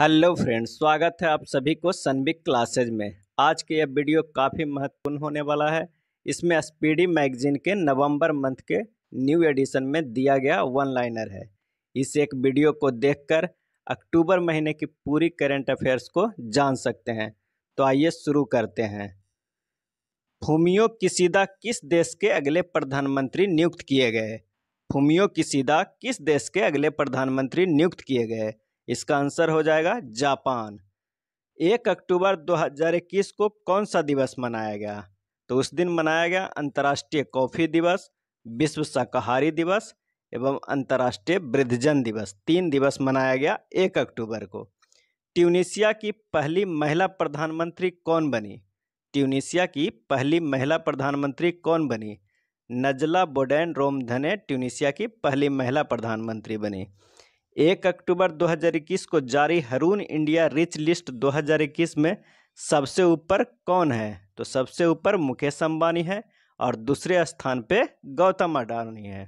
hello friends स्वागत है आप सभी को सनबिक क्लासेज में आज के यह वीडियो काफ़ी महत्वपूर्ण होने वाला है इसमें स्पीडी मैगजीन के नवंबर मंथ के न्यू एडिशन में दिया गया वन लाइनर है इस एक वीडियो को देखकर अक्टूबर महीने की पूरी करंट अफेयर्स को जान सकते हैं तो आइए शुरू करते हैं फूमियो किसीदा किस देश के अगले प्रधानमंत्री नियुक्त किए गए फूमियो किसीदा किस देश के अगले प्रधानमंत्री नियुक्त किए गए इसका आंसर हो जाएगा जापान एक अक्टूबर 2021 को कौन सा दिवस मनाया गया तो उस दिन मनाया गया अंतर्राष्ट्रीय कॉफ़ी दिवस विश्व शाकाहारी दिवस एवं अंतर्राष्ट्रीय वृद्धजन दिवस तीन दिवस मनाया गया एक अक्टूबर को ट्यूनिशिया की पहली महिला प्रधानमंत्री कौन बनी ट्यूनिशिया की पहली महिला प्रधानमंत्री कौन बनी नजला बोडेन रोमधने ट्यूनिशिया की पहली महिला प्रधानमंत्री बनी एक अक्टूबर 2021 को जारी हरून इंडिया रिच लिस्ट 2021 में सबसे ऊपर कौन है तो सबसे ऊपर मुकेश अंबानी है और दूसरे स्थान पे गौतम अडानी है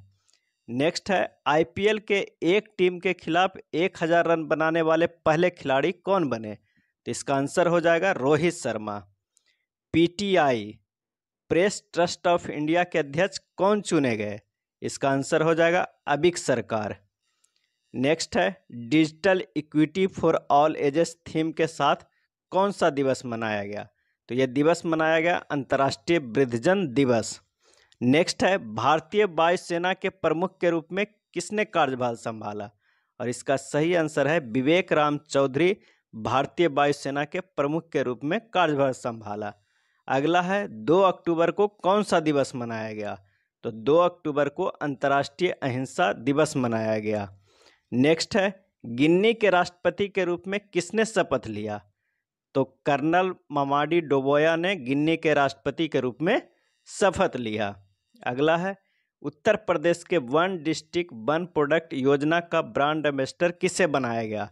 नेक्स्ट है आईपीएल के एक टीम के खिलाफ एक हज़ार रन बनाने वाले पहले खिलाड़ी कौन बने तो इसका आंसर हो जाएगा Rohit Sharma PTI Press Trust of India के अध्यक्ष कौन चुने गए इसका आंसर हो जाएगा अबिक सरकार नेक्स्ट है digital equity for all ages theme के साथ कौन सा दिवस मनाया गया तो यह दिवस मनाया गया अंतर्राष्ट्रीय वृद्धजन दिवस नेक्स्ट है भारतीय वायुसेना के प्रमुख के रूप में किसने कार्यभार संभाला और इसका सही आंसर है विवेक राम चौधरी भारतीय वायुसेना के प्रमुख के रूप में कार्यभार संभाला अगला है दो अक्टूबर को कौन सा दिवस मनाया गया तो दो अक्टूबर को अंतर्राष्ट्रीय अहिंसा दिवस मनाया गया नेक्स्ट है गिन्नी के राष्ट्रपति के रूप में किसने शपथ लिया तो कर्नल ममाडी डोबोया ने गिन्नी के राष्ट्रपति के रूप में शपथ लिया अगला है उत्तर प्रदेश के वन डिस्ट्रिक्ट वन प्रोडक्ट योजना का ब्रांड एम्बेस्टर किसे बनाया गया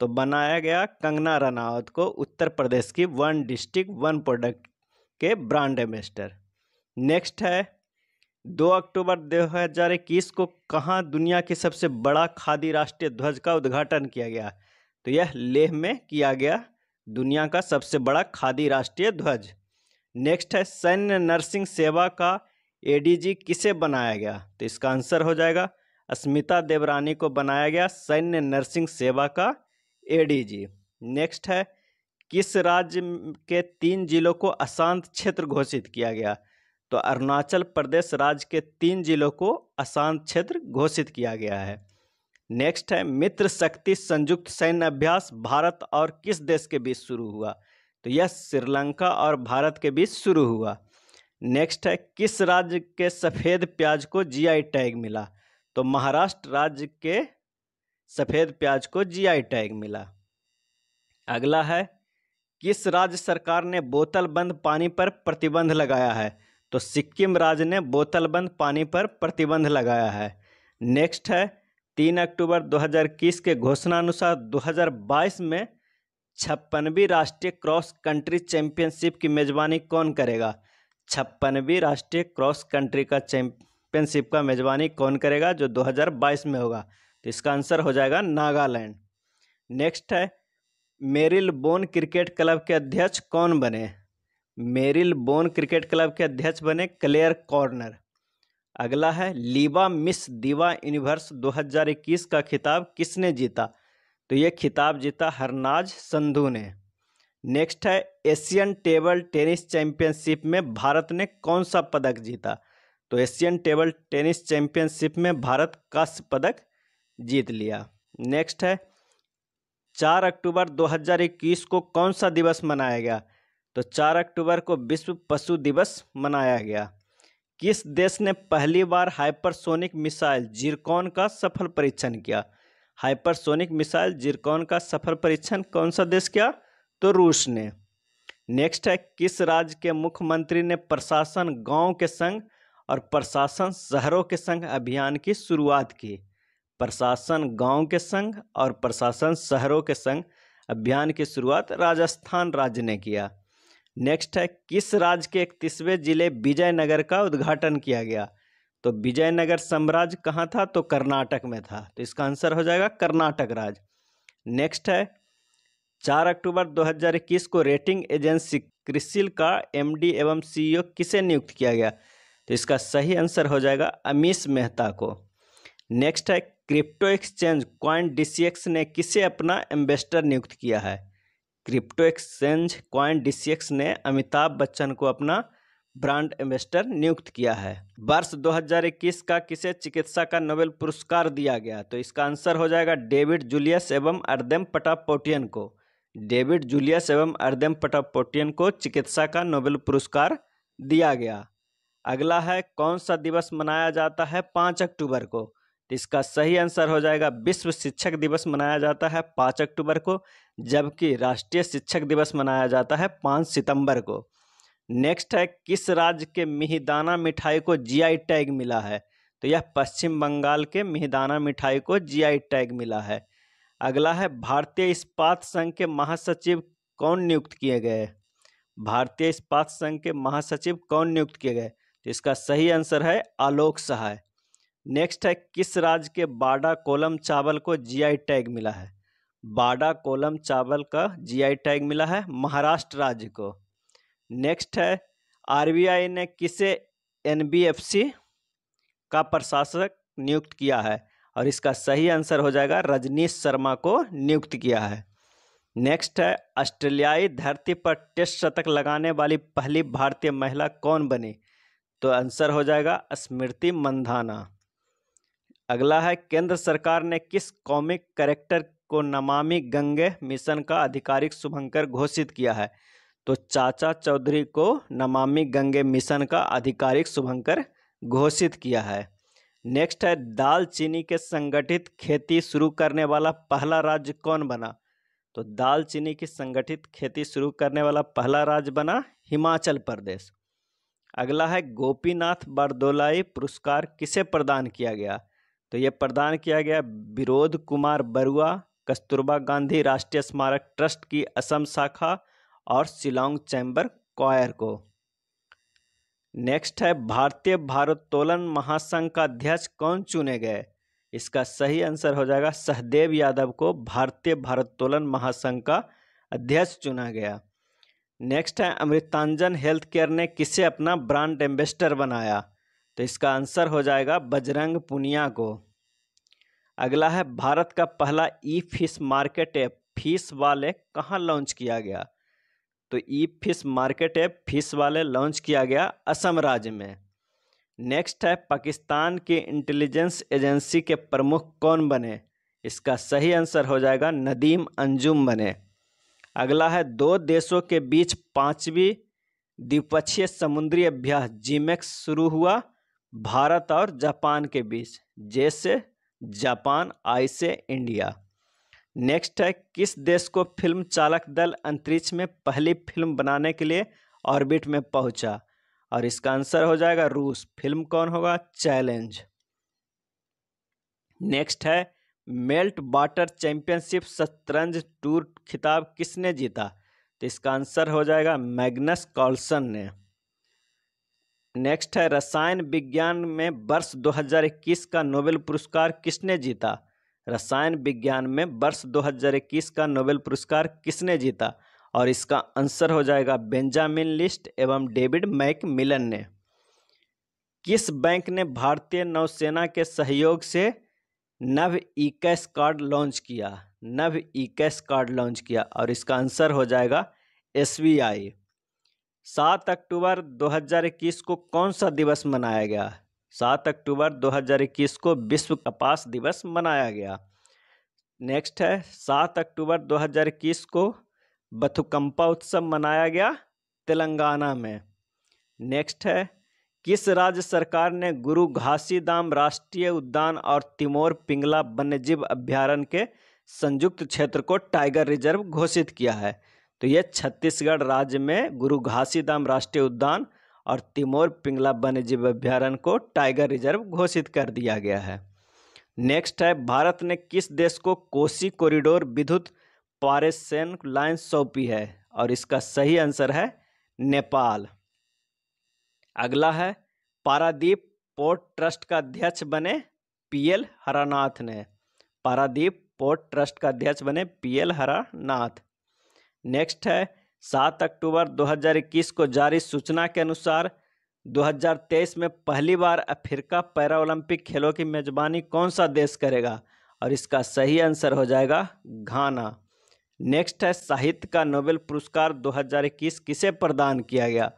तो बनाया गया कंगना रनावत को उत्तर प्रदेश की वन डिस्ट्रिक्ट वन प्रोडक्ट के ब्रांड एम्बेस्टर नेक्स्ट है दो अक्टूबर दो हज़ार इक्कीस को कहाँ दुनिया के सबसे बड़ा खादी राष्ट्रीय ध्वज का उद्घाटन किया गया तो यह लेह में किया गया दुनिया का सबसे बड़ा खादी राष्ट्रीय ध्वज नेक्स्ट है सैन्य नर्सिंग सेवा का एडीजी किसे बनाया गया तो इसका आंसर हो जाएगा अस्मिता देवरानी को बनाया गया सैन्य नर्सिंग सेवा का एडीजी नेक्स्ट है किस राज्य के तीन जिलों को अशांत क्षेत्र घोषित किया गया तो अरुणाचल प्रदेश राज्य के तीन जिलों को अशांत क्षेत्र घोषित किया गया है नेक्स्ट है मित्र शक्ति संयुक्त सैन्य अभ्यास भारत और किस देश के बीच शुरू हुआ तो यह श्रीलंका और भारत के बीच शुरू हुआ नेक्स्ट है किस राज्य के सफ़ेद प्याज को जीआई टैग मिला तो महाराष्ट्र राज्य के सफ़ेद प्याज को जीआई टैग मिला अगला है किस राज्य सरकार ने बोतल बंद पानी पर प्रतिबंध लगाया है तो सिक्किम राज्य ने बोतलबंद पानी पर प्रतिबंध लगाया है नेक्स्ट है तीन अक्टूबर 2021 के घोषणा अनुसार 2022 में छप्पनवीं राष्ट्रीय क्रॉस कंट्री चैंपियनशिप की मेज़बानी कौन करेगा छप्पनवीं राष्ट्रीय क्रॉस कंट्री का चैंपियनशिप का मेज़बानी कौन करेगा जो 2022 में होगा तो इसका आंसर हो जाएगा नागालैंड नेक्स्ट है मेरिल बोन क्रिकेट क्लब के अध्यक्ष कौन बने मेरिल बोन क्रिकेट क्लब के अध्यक्ष बने क्लेयर कॉर्नर अगला है लीबा मिस दीवा यूनिवर्स 2021 का खिताब किसने जीता तो ये खिताब जीता हरनाज संधू ने नेक्स्ट है एशियन टेबल टेनिस चैंपियनशिप में भारत ने कौन सा पदक जीता तो एशियन टेबल टेनिस चैंपियनशिप में भारत कस पदक जीत लिया नेक्स्ट है चार अक्टूबर 2021 को कौन सा दिवस मनाया गया तो चार अक्टूबर को विश्व पशु दिवस मनाया गया किस देश ने पहली बार हाइपरसोनिक मिसाइल जिरकॉन का सफल परीक्षण किया हाइपरसोनिक मिसाइल जिरकॉन का सफल परीक्षण कौन सा देश किया तो रूस ने नेक्स्ट है किस राज्य के मुख्यमंत्री ने प्रशासन गांव के संग और प्रशासन शहरों के संग अभियान की शुरुआत की प्रशासन गांव के संग और प्रशासन शहरों के संग अभियान की शुरुआत राजस्थान राज्य ने किया नेक्स्ट है किस राज्य के इकतीसवें जिले विजयनगर का उद्घाटन किया गया तो विजयनगर साम्राज्य कहाँ था तो कर्नाटक में था तो इसका आंसर हो जाएगा कर्नाटक राज्य नेक्स्ट है चार अक्टूबर 2021 को रेटिंग एजेंसी क्रिसिल का एमडी एवं सीईओ e किसे नियुक्त किया गया तो इसका सही आंसर हो जाएगा अमीश मेहता को नेक्स्ट है क्रिप्टो एक्सचेंज क्वाइन डीसीएक्स ने किसे अपना एम्बेस्टर नियुक्त किया है क्रिप्टो एक्सचेंज क्वाइन डी ने अमिताभ बच्चन को अपना ब्रांड एम्बेसडर नियुक्त किया है वर्ष 2021 का किसे चिकित्सा का नोबेल पुरस्कार दिया गया तो इसका आंसर हो जाएगा डेविड जूलियस एवं अर्दम पोटियन को डेविड जूलियस एवं अर्दम पोटियन को चिकित्सा का नोबेल पुरस्कार दिया गया अगला है कौन सा दिवस मनाया जाता है पाँच अक्टूबर को तो इसका सही आंसर हो जाएगा विश्व शिक्षक दिवस मनाया जाता है पाँच अक्टूबर को जबकि राष्ट्रीय शिक्षक दिवस मनाया जाता है पाँच सितंबर को नेक्स्ट है किस राज्य के मिहिदाना मिठाई को जीआई टैग मिला है तो यह पश्चिम बंगाल के मिहिदाना मिठाई को जीआई टैग मिला है अगला है भारतीय इस्पात संघ के महासचिव कौन नियुक्त किए गए भारतीय इस्पात संघ के महासचिव कौन नियुक्त किए गए तो इसका सही आंसर है आलोक सहाय नेक्स्ट है किस राज्य के बाडा कोलम चावल को जीआई टैग मिला है बाडा कोलम चावल का जीआई टैग मिला है महाराष्ट्र राज्य को नेक्स्ट है आरबीआई ने किसे एनबीएफसी का प्रशासक नियुक्त किया है और इसका सही आंसर हो जाएगा रजनीश शर्मा को नियुक्त किया है नेक्स्ट है ऑस्ट्रेलियाई धरती पर टेस्ट शतक लगाने वाली पहली भारतीय महिला कौन बनी तो आंसर हो जाएगा स्मृति मंधाना अगला है केंद्र सरकार ने किस कॉमिक कैरेक्टर को नमामि गंगे मिशन का आधिकारिक शुभंकर घोषित किया है तो चाचा चौधरी को नमामि गंगे मिशन का आधिकारिक शुभंकर घोषित किया है नेक्स्ट है दालचीनी के संगठित खेती शुरू करने वाला पहला राज्य कौन बना तो दालचीनी की संगठित खेती शुरू करने वाला पहला राज्य बना हिमाचल प्रदेश अगला है गोपीनाथ बरदोलाई पुरस्कार किसे प्रदान किया गया तो ये प्रदान किया गया विरोध कुमार बरुआ कस्तूरबा गांधी राष्ट्रीय स्मारक ट्रस्ट की असम शाखा और शिलोंग चैम्बर कॉयर को नेक्स्ट है भारतीय भारोत्तोलन महासंघ का अध्यक्ष कौन चुने गए इसका सही आंसर हो जाएगा सहदेव यादव को भारतीय भारोत्तोलन महासंघ का अध्यक्ष चुना गया नेक्स्ट है अमृतांजन हेल्थ केयर ने किसे अपना ब्रांड एम्बेसडर बनाया तो इसका आंसर हो जाएगा बजरंग पुनिया को अगला है भारत का पहला e fish market app Fishwaale कहाँ लॉन्च किया गया तो e fish market app Fishwaale launch किया गया असम राज्य में नेक्स्ट है पाकिस्तान की इंटेलिजेंस एजेंसी के प्रमुख कौन बने इसका सही आंसर हो जाएगा नदीम अंजुम बने अगला है दो देशों के बीच पाँचवीं द्विपक्षीय समुद्री अभ्यास जीमेक्स शुरू हुआ भारत और जापान के बीच जैसे जापान आई से इंडिया नेक्स्ट है किस देश को फिल्म चालक दल अंतरिक्ष में पहली फिल्म बनाने के लिए ऑर्बिट में पहुंचा और इसका आंसर हो जाएगा रूस फिल्म कौन होगा चैलेंज नेक्स्ट है मेल्ट वाटर चैंपियनशिप शतरंज टूर खिताब किसने जीता तो इसका आंसर हो जाएगा मैग्नस कॉल्सन ने नेक्स्ट है रसायन विज्ञान में वर्ष 2021 का नोबेल पुरस्कार किसने जीता रसायन विज्ञान में वर्ष 2021 का नोबेल पुरस्कार किसने जीता और इसका आंसर हो जाएगा बेंजामिन लिस्ट एवं डेविड मैक मिलन ने किस बैंक ने भारतीय नौसेना के सहयोग से नव ई कैश कार्ड लॉन्च किया नव ई कैश कार्ड लॉन्च किया और इसका आंसर हो जाएगा एस बी आई सात अक्टूबर 2021 को कौन सा दिवस मनाया गया सात अक्टूबर 2021 को विश्व कपास दिवस मनाया गया नेक्स्ट है सात अक्टूबर 2021 को बथुकंपा उत्सव मनाया गया तेलंगाना में नेक्स्ट है किस राज्य सरकार ने गुरु घासीधाम राष्ट्रीय उद्यान और तिमोर पिंगला वन्यजीव अभ्यारण्य के संयुक्त क्षेत्र को टाइगर रिजर्व घोषित किया है तो यह छत्तीसगढ़ राज्य में गुरु घासीधाम राष्ट्रीय उद्यान और तिमोर पिंगला वन्य जीव अभ्यारण्य को टाइगर रिजर्व घोषित कर दिया गया है नेक्स्ट है भारत ने किस देश को कोसी कॉरिडोर विद्युत पारेसेन लाइन सौंपी है और इसका सही आंसर है नेपाल अगला है पारादीप पोर्ट ट्रस्ट का अध्यक्ष बने पीएल हरानाथ ने पारादीप पोर्ट ट्रस्ट का अध्यक्ष बने पीएल हरानाथ नेक्स्ट है सात अक्टूबर 2021 को जारी सूचना के अनुसार 2023 में पहली बार अफ्रीका पैरा ओलंपिक खेलों की मेजबानी कौन सा देश करेगा और इसका सही आंसर हो जाएगा घाना नेक्स्ट है साहित्य का नोबेल पुरस्कार 2021 किसे प्रदान किया गया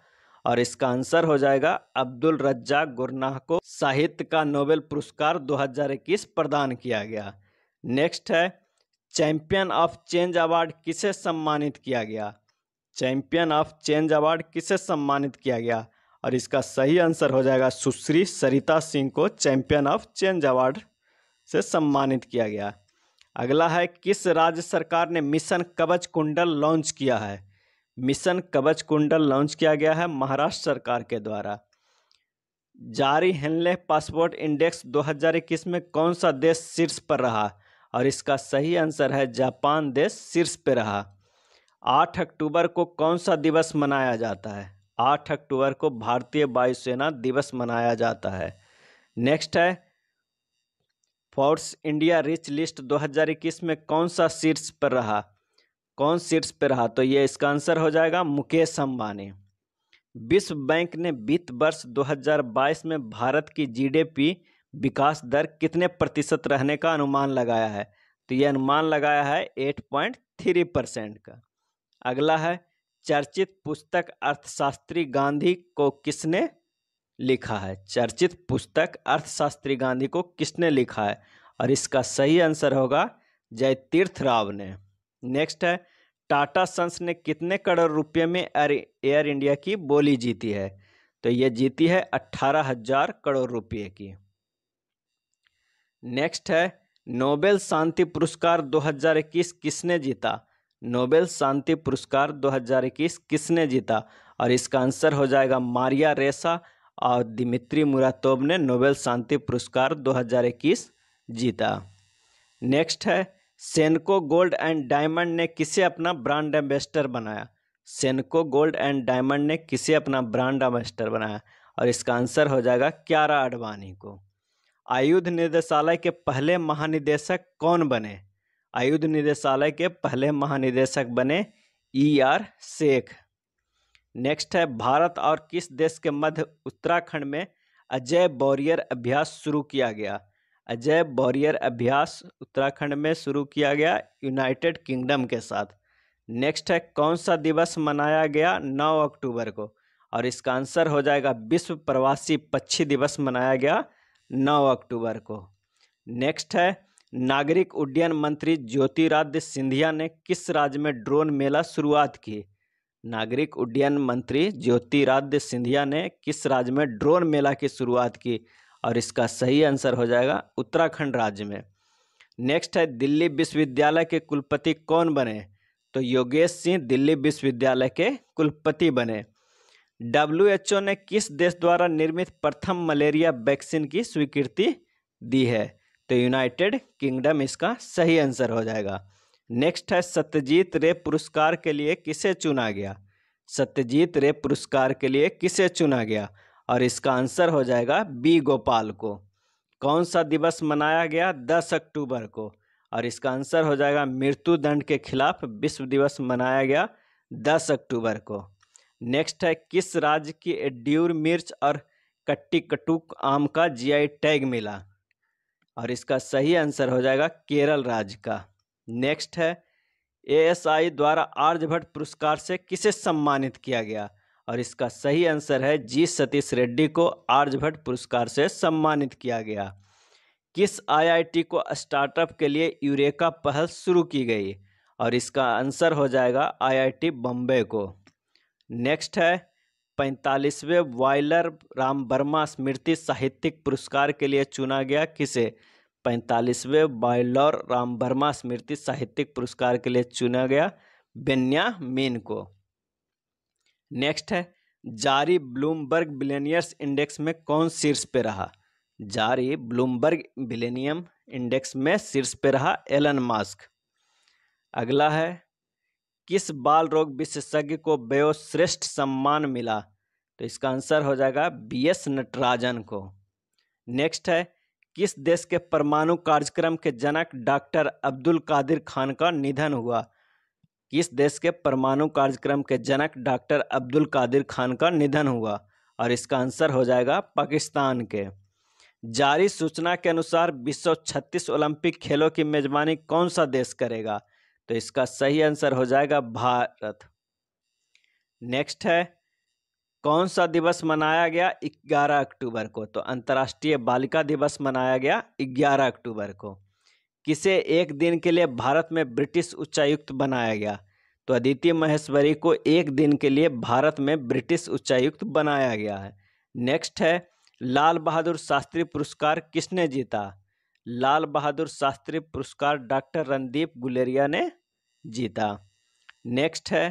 और इसका आंसर हो जाएगा अब्दुल रज्जा गुरनाह को साहित्य का नोबेल पुरस्कार 2021 प्रदान किया गया नेक्स्ट है चैंपियन ऑफ चेंज अवार्ड किसे सम्मानित किया गया चैंपियन ऑफ चेंज अवार्ड किसे सम्मानित किया गया और इसका सही आंसर हो जाएगा सुश्री सरिता सिंह को चैंपियन ऑफ चेंज अवार्ड से सम्मानित किया गया अगला है किस राज्य सरकार ने मिशन कवच कुंडल लॉन्च किया है मिशन कवच कुंडल लॉन्च किया गया है महाराष्ट्र सरकार के द्वारा जारी हेनले पासपोर्ट इंडेक्स 2021 में कौन सा देश शीर्ष पर रहा और इसका सही आंसर है जापान देश शीर्ष पे रहा आठ अक्टूबर को कौन सा दिवस मनाया जाता है आठ अक्टूबर को भारतीय वायुसेना दिवस मनाया जाता है नेक्स्ट है फोर्स इंडिया रिच लिस्ट 2021 में कौन सा शीर्ष पर रहा कौन शीर्ष पर रहा तो ये इसका आंसर हो जाएगा मुकेश अंबानी विश्व बैंक ने वित्त वर्ष 2022 में भारत की जीडीपी विकास दर कितने प्रतिशत रहने का अनुमान लगाया है तो ये अनुमान लगाया है 8.3 परसेंट का अगला है चर्चित पुस्तक अर्थशास्त्री गांधी को किसने लिखा है चर्चित पुस्तक अर्थशास्त्री गांधी को किसने लिखा है और इसका सही आंसर होगा जयतीर्थ राव ने नेक्स्ट है टाटा सन्स ने कितने करोड़ रुपये में एयर इंडिया की बोली जीती है तो ये जीती है अट्ठारह हजार करोड़ रुपये की नेक्स्ट है नोबेल शांति पुरस्कार 2021 किसने जीता नोबेल शांति पुरस्कार 2021 किसने जीता और इसका आंसर हो जाएगा मारिया रेसा और दिमित्री मुरातोब ने नोबेल शांति पुरस्कार 2021 जीता नेक्स्ट है सेनको गोल्ड एंड डायमंड ने किसे अपना ब्रांड एम्बेस्टर बनाया सेनको गोल्ड एंड डायमंड ने किसे अपना ब्रांड एम्बेस्टर बनाया और इसका आंसर हो जाएगा क्यारा अडवाणी को आयुध निदेशालय के पहले महानिदेशक कौन बने आयुध निदेशालय के पहले महानिदेशक बने ई आर शेख नेक्स्ट है भारत और किस देश के मध्य उत्तराखंड में अजय बॉरियर अभ्यास शुरू किया गया अजय बॉरियर अभ्यास उत्तराखंड में शुरू किया गया यूनाइटेड किंगडम के साथ नेक्स्ट है कौन सा दिवस मनाया गया 9 अक्टूबर को और इसका आंसर हो जाएगा विश्व प्रवासी पक्षी दिवस मनाया गया 9 अक्टूबर को नेक्स्ट है नागरिक उड्डयन मंत्री ज्योतिरादित्य सिंधिया ने किस राज्य में ड्रोन मेला शुरुआत की नागरिक उड्डयन मंत्री ज्योतिरादित्य सिंधिया ने किस राज्य में ड्रोन मेला की शुरुआत की और इसका सही आंसर हो जाएगा उत्तराखंड राज्य में नेक्स्ट है दिल्ली विश्वविद्यालय के कुलपति कौन बने तो योगेश सिंह दिल्ली विश्वविद्यालय के कुलपति बने ओ ने किस देश द्वारा निर्मित प्रथम मलेरिया वैक्सीन की स्वीकृति दी है तो यूनाइटेड किंगडम इसका सही आंसर हो जाएगा नेक्स्ट है सत्यजीत रे पुरस्कार के लिए किसे चुना गया सत्यजीत रे पुरस्कार के लिए किसे चुना गया और इसका आंसर हो जाएगा बी गोपाल को कौन सा दिवस मनाया गया दस अक्टूबर को और इसका आंसर हो जाएगा मृत्यु दंड के खिलाफ विश्व दिवस मनाया गया दस अक्टूबर को नेक्स्ट है किस राज्य की एड्यूर मिर्च और कट्टी कटुक आम का जीआई टैग मिला और इसका सही आंसर हो जाएगा केरल राज्य का नेक्स्ट है एएसआई द्वारा आर्यभट्ट पुरस्कार से किसे सम्मानित किया गया और इसका सही आंसर है जी सतीश रेड्डी को आर्यभट्ट पुरस्कार से सम्मानित किया गया किस आईआईटी को स्टार्टअप के लिए यूरेका पहल शुरू की गई और इसका आंसर हो जाएगा आईआईटी बम्बे को नेक्स्ट है पैंतालीसवें वायलर राम वर्मा स्मृति साहित्यिक पुरस्कार के लिए चुना गया किसे पैंतालीसवें वायलर राम वर्मा स्मृति साहित्यिक पुरस्कार के लिए चुना गया बेन्या मीन को नेक्स्ट है जारी ब्लूमबर्ग बिलेनियर्स इंडेक्स में कौन शीर्ष पे रहा जारी ब्लूमबर्ग बिलेनियम इंडेक्स में शीर्ष पे रहा एलन मास्क अगला है किस बाल रोग विशेषज्ञ को वयोश्रेष्ठ सम्मान मिला तो इसका आंसर हो जाएगा बी एस नटराजन को नेक्स्ट है किस देश के परमाणु कार्यक्रम के जनक डॉक्टर अब्दुल कादिर खान का निधन हुआ किस देश के परमाणु कार्यक्रम के जनक डॉक्टर अब्दुल कादिर खान का निधन हुआ और इसका आंसर हो जाएगा पाकिस्तान के जारी सूचना के अनुसार विश्व छत्तीस ओलंपिक खेलों की मेजबानी कौन सा देश करेगा तो इसका सही आंसर हो जाएगा भारत नेक्स्ट है कौन सा दिवस मनाया गया 11 अक्टूबर को तो अंतर्राष्ट्रीय बालिका दिवस मनाया गया 11 अक्टूबर को किसे एक दिन के लिए भारत में ब्रिटिश उच्चायुक्त बनाया गया तो अदिति महेश्वरी को एक दिन के लिए भारत में ब्रिटिश उच्चायुक्त बनाया गया है नेक्स्ट है लाल बहादुर शास्त्री पुरस्कार किसने जीता लाल बहादुर शास्त्री पुरस्कार डॉक्टर रणदीप गुलेरिया ने जीता नेक्स्ट है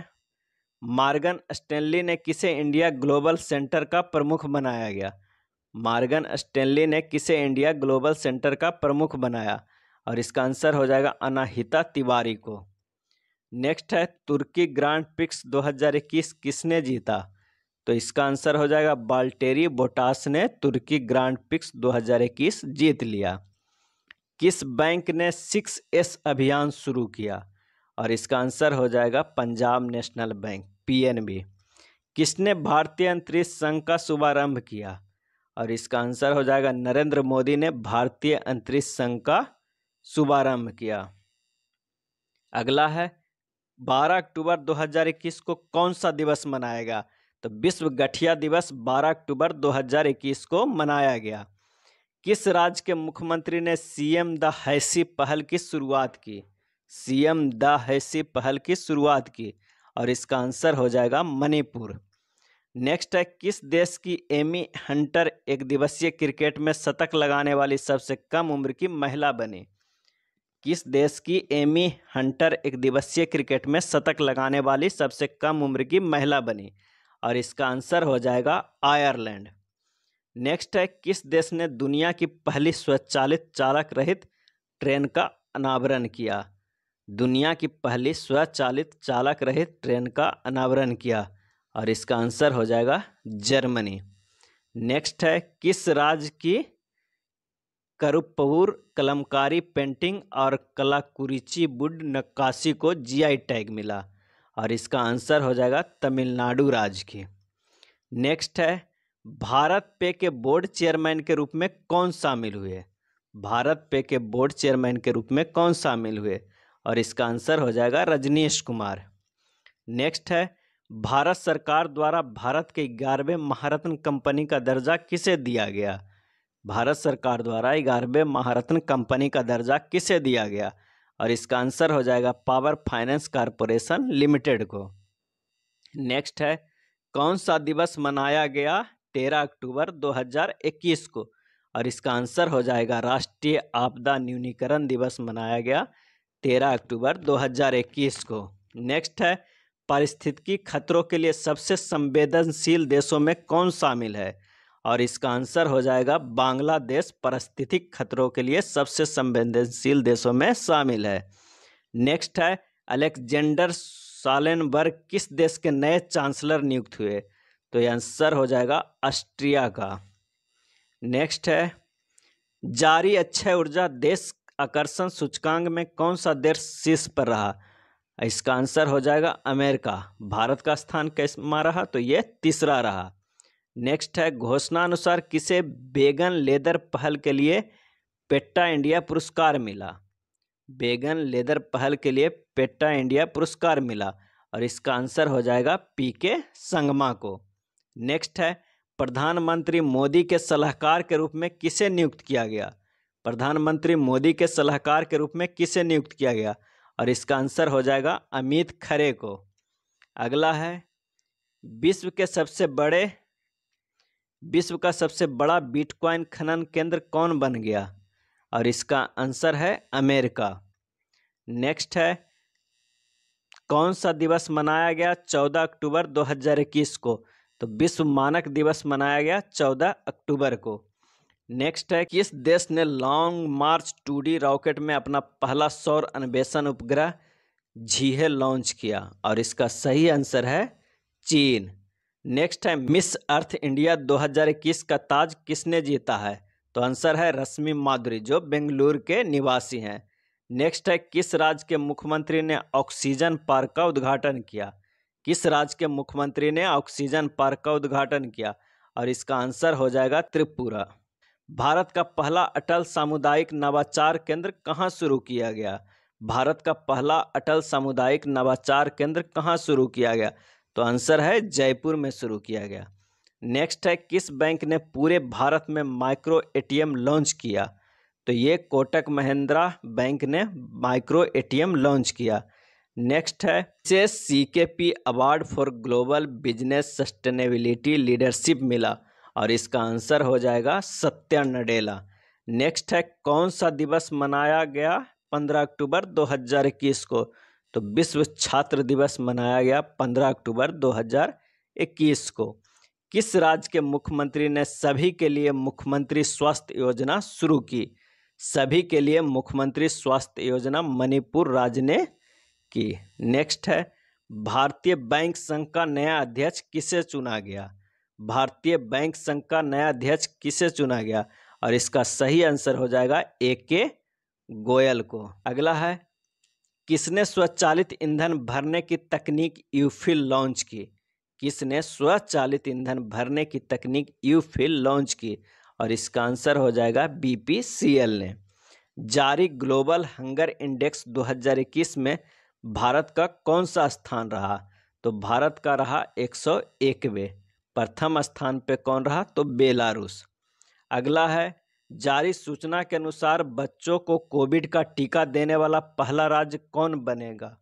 मार्गन स्टैनली ने किसे इंडिया ग्लोबल सेंटर का प्रमुख बनाया गया मार्गन स्टैनली ने किसे इंडिया ग्लोबल सेंटर का प्रमुख बनाया और इसका आंसर हो जाएगा अनाहिता तिवारी को नेक्स्ट है तुर्की ग्रांड पिक्स 2021 किसने जीता तो इसका आंसर हो जाएगा बाल्टेरी बोटास ने तुर्की ग्रांड पिक्स 2021 जीत लिया किस बैंक ने सिक्स एस अभियान शुरू किया और इसका आंसर हो जाएगा पंजाब नेशनल बैंक पीएनबी किसने भारतीय अंतरिक्ष संघ का शुभारंभ किया और इसका आंसर हो जाएगा नरेंद्र मोदी ने भारतीय अंतरिक्ष संघ का शुभारंभ किया अगला है 12 अक्टूबर 2021 को कौन सा दिवस मनाएगा तो विश्व गठिया दिवस 12 अक्टूबर 2021 को मनाया गया किस राज्य के मुख्यमंत्री ने सीएम द हैसी पहल की शुरुआत की सीएम द हैसी पहल की शुरुआत की और इसका आंसर हो जाएगा मणिपुर नेक्स्ट है किस देश की एमी हंटर एक दिवसीय क्रिकेट में शतक लगाने वाली सबसे कम उम्र की महिला बनी किस देश की एमी हंटर एक दिवसीय क्रिकेट में शतक लगाने वाली सबसे कम उम्र की महिला बनी और इसका आंसर हो जाएगा आयरलैंड नेक्स्ट है किस देश ने दुनिया की पहली स्वचालित चालक रहित ट्रेन का अनावरण किया दुनिया की पहली स्वचालित चालक रहित ट्रेन का अनावरण किया और इसका आंसर हो जाएगा जर्मनी नेक्स्ट है किस राज्य की करुपवूर कलमकारी पेंटिंग और कलाकुरिची बुड नक्काशी को जीआई टैग मिला और इसका आंसर हो जाएगा तमिलनाडु राज्य की नेक्स्ट है भारत पे के बोर्ड चेयरमैन के रूप में कौन शामिल हुए भारत पे के बोर्ड चेयरमैन के रूप में कौन शामिल हुए और इसका आंसर हो जाएगा रजनीश कुमार नेक्स्ट है भारत सरकार द्वारा भारत के ग्यारहवें महारत्न कंपनी का दर्जा किसे दिया गया भारत सरकार द्वारा ग्यारहवें महारत्न कंपनी का दर्जा किसे दिया गया और इसका आंसर हो जाएगा पावर फाइनेंस कॉरपोरेशन लिमिटेड को नेक्स्ट है कौन सा दिवस मनाया गया तेरह अक्टूबर 2021 को और इसका आंसर हो जाएगा राष्ट्रीय आपदा न्यूनीकरण दिवस मनाया गया तेरह अक्टूबर 2021 को नेक्स्ट है पारिस्थितिकी खतरों के लिए सबसे संवेदनशील देशों में कौन शामिल है और इसका आंसर हो जाएगा बांग्लादेश पारिस्थितिक खतरों के लिए सबसे संवेदनशील देशों में शामिल है नेक्स्ट है अलेक्जेंडर सालेनबर्ग किस देश के नए चांसलर नियुक्त हुए तो ये आंसर हो जाएगा ऑस्ट्रिया का नेक्स्ट है जारी अक्षय ऊर्जा देश आकर्षण सूचकांक में कौन सा देश शीर्ष पर रहा इसका आंसर हो जाएगा अमेरिका भारत का स्थान कैसा रहा तो ये तीसरा रहा नेक्स्ट है घोषणा अनुसार किसे बेगन लेदर पहल के लिए पेट्टा इंडिया पुरस्कार मिला बेगन लेदर पहल के लिए पेट्टा इंडिया पुरस्कार मिला और इसका आंसर हो जाएगा पी के संगमा को नेक्स्ट है प्रधानमंत्री मोदी के सलाहकार के रूप में किसे नियुक्त किया गया प्रधानमंत्री मोदी के सलाहकार के रूप में किसे नियुक्त किया गया और इसका आंसर हो जाएगा अमित खरे को अगला है विश्व के सबसे बड़े विश्व का सबसे बड़ा बिटकॉइन खनन केंद्र कौन बन गया और इसका आंसर है अमेरिका नेक्स्ट है कौन सा दिवस मनाया गया 14 अक्टूबर 2021 को तो विश्व मानक दिवस मनाया गया चौदह अक्टूबर को नेक्स्ट है किस देश ने Long March two D rocket में अपना पहला सौर अन्वेषण उपग्रह झीहे लॉन्च किया और इसका सही आंसर है चीन नेक्स्ट है मिस अर्थ इंडिया 2021 का ताज किसने जीता है तो आंसर है रश्मि माधुरी जो बेंगलुरु के निवासी हैं नेक्स्ट है किस राज्य के मुख्यमंत्री ने ऑक्सीजन पार्क का उद्घाटन किया किस राज्य के मुख्यमंत्री ने ऑक्सीजन पार्क का उद्घाटन किया और इसका आंसर हो जाएगा त्रिपुरा भारत का पहला अटल सामुदायिक नवाचार केंद्र कहाँ शुरू किया गया भारत का पहला अटल सामुदायिक नवाचार केंद्र कहाँ शुरू किया गया तो आंसर है जयपुर में शुरू किया गया नेक्स्ट है किस बैंक ने पूरे भारत में माइक्रो एटीएम लॉन्च किया तो ये कोटक महिंद्रा बैंक ने माइक्रो एटीएम लॉन्च किया नेक्स्ट है इसे C K P award for global business sustainability leadership मिला और इसका आंसर हो जाएगा सत्या नडेला नेक्स्ट है कौन सा दिवस मनाया गया 15 अक्टूबर 2021 को तो विश्व छात्र दिवस मनाया गया 15 अक्टूबर 2021 को किस राज्य के मुख्यमंत्री ने सभी के लिए मुख्यमंत्री स्वास्थ्य योजना शुरू की सभी के लिए मुख्यमंत्री स्वास्थ्य योजना मणिपुर राज्य ने की नेक्स्ट है भारतीय बैंक संघ का नया अध्यक्ष किसे चुना गया भारतीय बैंक संघ का नया अध्यक्ष किसे चुना गया और इसका सही आंसर हो जाएगा ए के गोयल को अगला है किसने स्वचालित ईंधन भरने की तकनीक यूफिल लॉन्च की किसने स्वचालित ईंधन भरने की तकनीक यूफिल लॉन्च की और इसका आंसर हो जाएगा बीपीसीएल ने जारी ग्लोबल हंगर इंडेक्स 2021 में भारत का कौन सा स्थान रहा तो भारत का रहा एक सौ एकवे प्रथम स्थान पे कौन रहा तो बेलारूस अगला है जारी सूचना के अनुसार बच्चों को कोविड का टीका देने वाला पहला राज्य कौन बनेगा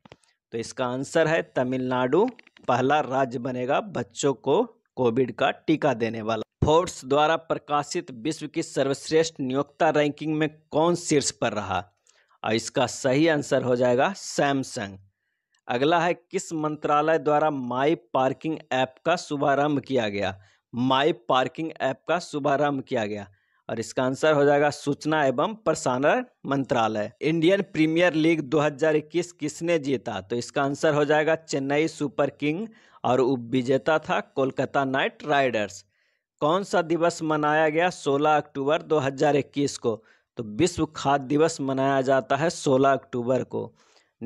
तो इसका आंसर है तमिलनाडु पहला राज्य बनेगा बच्चों को कोविड का टीका देने वाला फोर्ब्स द्वारा प्रकाशित विश्व की सर्वश्रेष्ठ नियोक्ता रैंकिंग में कौन शीर्ष पर रहा और इसका सही आंसर हो जाएगा सैमसंग अगला है किस मंत्रालय द्वारा माई पार्किंग ऐप का शुभारंभ किया गया माई पार्किंग ऐप का शुभारंभ किया गया और इसका आंसर हो जाएगा सूचना एवं प्रसारण मंत्रालय इंडियन प्रीमियर लीग 2021 किसने जीता तो इसका आंसर हो जाएगा चेन्नई सुपर किंग और उप विजेता था कोलकाता नाइट राइडर्स कौन सा दिवस मनाया गया 16 अक्टूबर 2021 को तो विश्व खाद्य दिवस मनाया जाता है 16 अक्टूबर को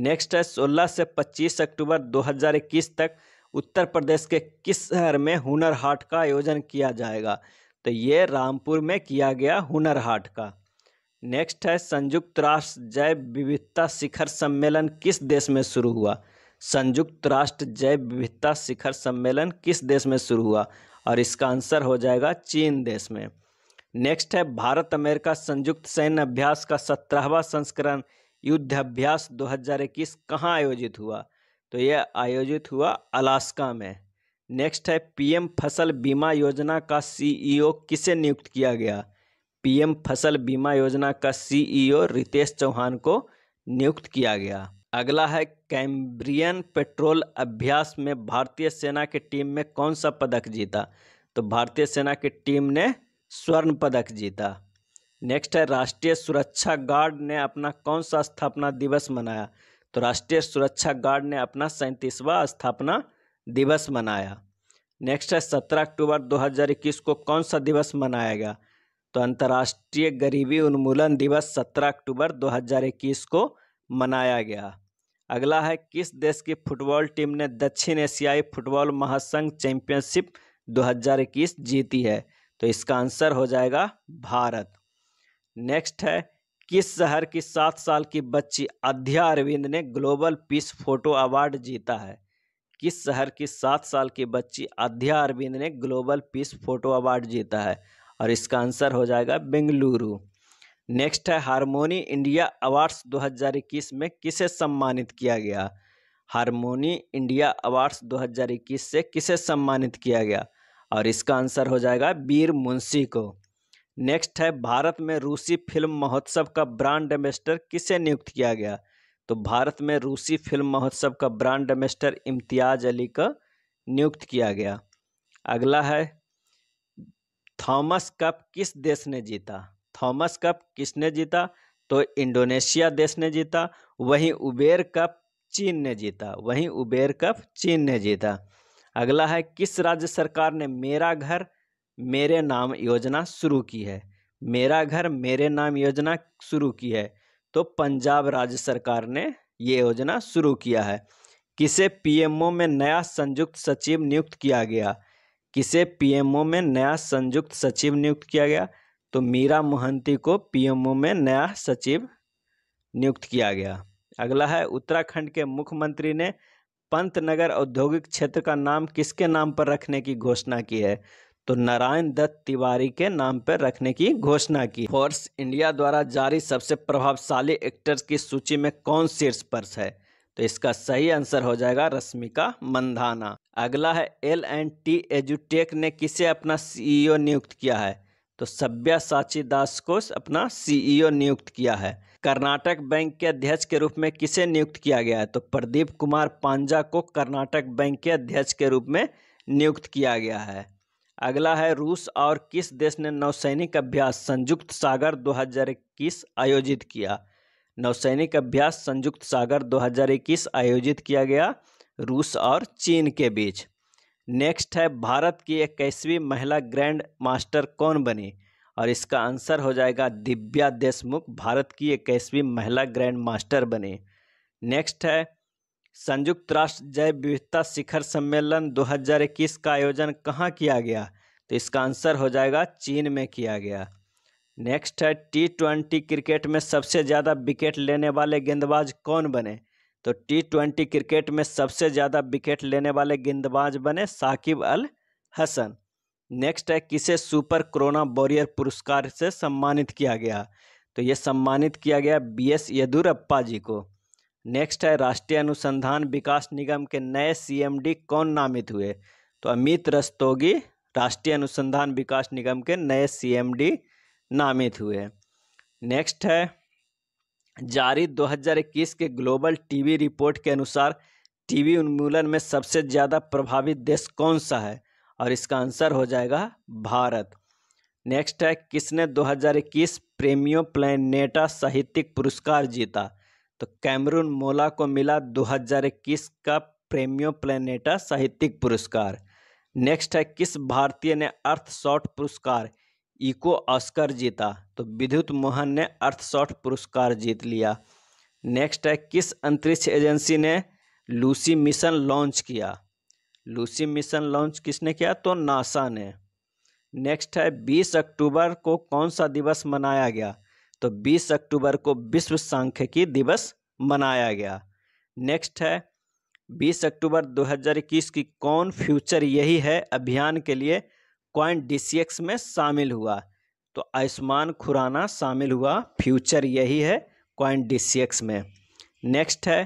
नेक्स्ट है 16 से 25 अक्टूबर 2021 तक उत्तर प्रदेश के किस शहर में हुनर हाट का आयोजन किया जाएगा तो ये रामपुर में किया गया हुनर हाट का नेक्स्ट है संयुक्त राष्ट्र जैव विविधता शिखर सम्मेलन किस देश में शुरू हुआ संयुक्त राष्ट्र जैव विविधता शिखर सम्मेलन किस देश में शुरू हुआ और इसका आंसर हो जाएगा चीन देश में नेक्स्ट है भारत अमेरिका संयुक्त सैन्य अभ्यास का सत्रहवा संस्करण युद्ध अभ्यास 2021 कहाँ आयोजित हुआ तो यह आयोजित हुआ अलास्का में नेक्स्ट है पीएम फसल बीमा योजना का सीईओ e किसे नियुक्त किया गया पीएम फसल बीमा योजना का सीईओ e रितेश चौहान को नियुक्त किया गया अगला है कैम्ब्रियन पेट्रोल अभ्यास में भारतीय सेना की टीम में कौन सा पदक जीता तो भारतीय सेना की टीम ने स्वर्ण पदक जीता नेक्स्ट है राष्ट्रीय सुरक्षा गार्ड ने अपना कौन सा स्थापना दिवस मनाया तो राष्ट्रीय सुरक्षा गार्ड ने अपना सैंतीसवा स्थापना दिवस मनाया नेक्स्ट है सत्रह अक्टूबर 2021 को कौन सा दिवस मनाया गया तो अंतर्राष्ट्रीय गरीबी उन्मूलन दिवस सत्रह अक्टूबर 2021 को मनाया गया अगला है किस देश की फुटबॉल टीम ने दक्षिण एशियाई फुटबॉल महासंघ चैंपियनशिप 2021 जीती है तो इसका आंसर हो जाएगा भारत नेक्स्ट है किस शहर की सात साल की बच्ची अध्या अरविंद ने ग्लोबल पीस फोटो अवार्ड जीता है किस शहर की सात साल की बच्ची अध्या अरविंद ने ग्लोबल पीस फोटो अवार्ड जीता है और इसका आंसर हो जाएगा बेंगलुरु नेक्स्ट है हारमोनी इंडिया अवार्ड्स 2021 में किसे सम्मानित किया गया हारमोनी इंडिया अवार्ड्स 2021 से किसे सम्मानित किया गया और इसका आंसर हो जाएगा वीर मुंशी को नेक्स्ट है भारत में रूसी फिल्म महोत्सव का ब्रांड एम्बेसडर किसे नियुक्त किया गया तो भारत में रूसी फिल्म महोत्सव का ब्रांड एम्बेसडर इम्तियाज अली का नियुक्त किया गया अगला है थॉमस कप किस देश ने जीता थॉमस कप किसने जीता तो इंडोनेशिया देश ने जीता वहीं उबेर कप चीन ने जीता वहीं उबेर कप चीन ने जीता अगला है किस राज्य सरकार ने मेरा घर मेरे नाम योजना शुरू की है मेरा घर मेरे नाम योजना शुरू की है तो पंजाब राज्य सरकार ने ये योजना शुरू किया है किसे पीएमओ में नया संयुक्त सचिव नियुक्त किया गया किसे पीएमओ में नया संयुक्त सचिव नियुक्त किया गया तो मीरा मोहंती को पीएमओ में नया सचिव नियुक्त किया गया अगला है उत्तराखंड के मुख्यमंत्री ने पंत नगर औद्योगिक क्षेत्र का नाम किसके नाम पर रखने की घोषणा की है तो नारायण दत्त तिवारी के नाम पर रखने की घोषणा की फोर्स इंडिया द्वारा जारी सबसे प्रभावशाली एक्टर्स की सूची में कौन शीर्ष पर है तो इसका सही आंसर हो जाएगा रश्मिका मंधाना अगला है एल एंड टी एजुटेक ने किसे अपना सीईओ e नियुक्त किया है तो सभ्या साची दास को अपना सीईओ e नियुक्त किया है कर्नाटक बैंक के अध्यक्ष के रूप में किसे नियुक्त किया गया है तो प्रदीप कुमार पांजा को कर्नाटक बैंक के अध्यक्ष के रूप में नियुक्त किया गया है अगला है रूस और किस देश ने नौसैनिक अभ्यास संयुक्त सागर 2021 आयोजित किया नौसैनिक अभ्यास संयुक्त सागर 2021 आयोजित किया गया रूस और चीन के बीच नेक्स्ट है भारत की इक्कीसवीं महिला ग्रैंड मास्टर कौन बनी और इसका आंसर हो जाएगा दिव्या देशमुख भारत की इक्कीसवीं महिला ग्रैंड मास्टर बनी नेक्स्ट है संयुक्त राष्ट्र जैव विविधता शिखर सम्मेलन 2021 का आयोजन कहाँ किया गया तो इसका आंसर हो जाएगा चीन में किया गया नेक्स्ट है टी ट्वेंटी क्रिकेट में सबसे ज़्यादा विकेट लेने वाले गेंदबाज कौन बने तो टी ट्वेंटी क्रिकेट में सबसे ज़्यादा विकेट लेने वाले गेंदबाज बने साकिब अल हसन नेक्स्ट है किसे सुपर कोरोना वॉरियर पुरस्कार से सम्मानित किया गया तो ये सम्मानित किया गया बी एस येदुरप्पा जी को नेक्स्ट है राष्ट्रीय अनुसंधान विकास निगम के नए सीएमडी कौन नामित हुए तो अमित रस्तोगी राष्ट्रीय अनुसंधान विकास निगम के नए सीएमडी नामित हुए नेक्स्ट है जारी 2021 के ग्लोबल टीवी रिपोर्ट के अनुसार टीवी उन्मूलन में सबसे ज़्यादा प्रभावित देश कौन सा है और इसका आंसर हो जाएगा भारत नेक्स्ट है किसने 2021 प्रेमियो प्लैनेटा साहित्यिक पुरस्कार जीता तो कैमरून मोला को मिला 2021 का प्रेमियो प्लैनेटा साहित्यिक पुरस्कार नेक्स्ट है किस भारतीय ने अर्थ शॉर्ट पुरस्कार इको ऑस्कर जीता तो विद्युत मोहन ने अर्थशॉट पुरस्कार जीत लिया नेक्स्ट है किस अंतरिक्ष एजेंसी ने लूसी मिशन लॉन्च किया लूसी मिशन लॉन्च किसने किया तो नासा ने नेक्स्ट है 20 अक्टूबर को कौन सा दिवस मनाया गया तो 20 अक्टूबर को विश्व सांख्यिकी दिवस मनाया गया नेक्स्ट है 20 अक्टूबर 2021 की कौन फ्यूचर यही है अभियान के लिए क्वाइंट डीसीएक्स में शामिल हुआ तो आयुष्मान खुराना शामिल हुआ फ्यूचर यही है क्वाइंट डीसीएक्स में नेक्स्ट है